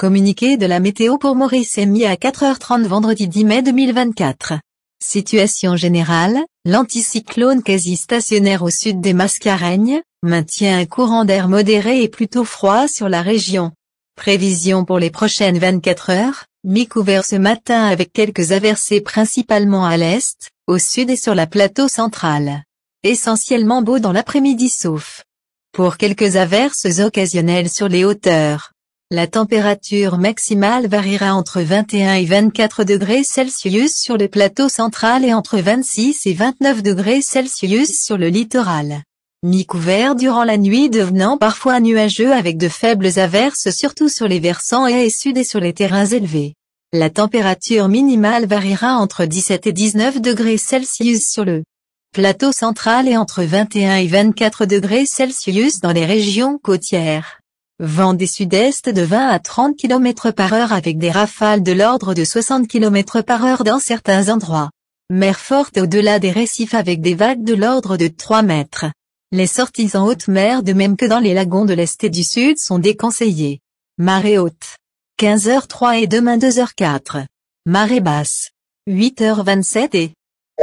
Communiqué de la météo pour Maurice mis à 4h30 vendredi 10 mai 2024. Situation générale, l'anticyclone quasi stationnaire au sud des Mascareignes, maintient un courant d'air modéré et plutôt froid sur la région. Prévision pour les prochaines 24 heures, mi-couvert ce matin avec quelques aversées principalement à l'est, au sud et sur la plateau centrale. Essentiellement beau dans l'après-midi sauf pour quelques averses occasionnelles sur les hauteurs. La température maximale variera entre 21 et 24 degrés Celsius sur le plateau central et entre 26 et 29 degrés Celsius sur le littoral. Mi-couvert durant la nuit devenant parfois nuageux avec de faibles averses surtout sur les versants et sud et sur les terrains élevés. La température minimale variera entre 17 et 19 degrés Celsius sur le plateau central et entre 21 et 24 degrés Celsius dans les régions côtières. Vent des sud-est de 20 à 30 km par heure avec des rafales de l'ordre de 60 km par heure dans certains endroits. Mer forte au-delà des récifs avec des vagues de l'ordre de 3 mètres. Les sorties en haute mer de même que dans les lagons de l'est et du sud sont déconseillées. Marée haute. 15h03 et demain 2h04. Marée basse. 8h27 et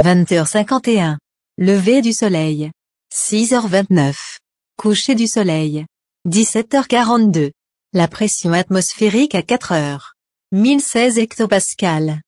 20h51. Levé du soleil. 6h29. Coucher du soleil. 17h42. La pression atmosphérique à 4 h 1016 hectopascales.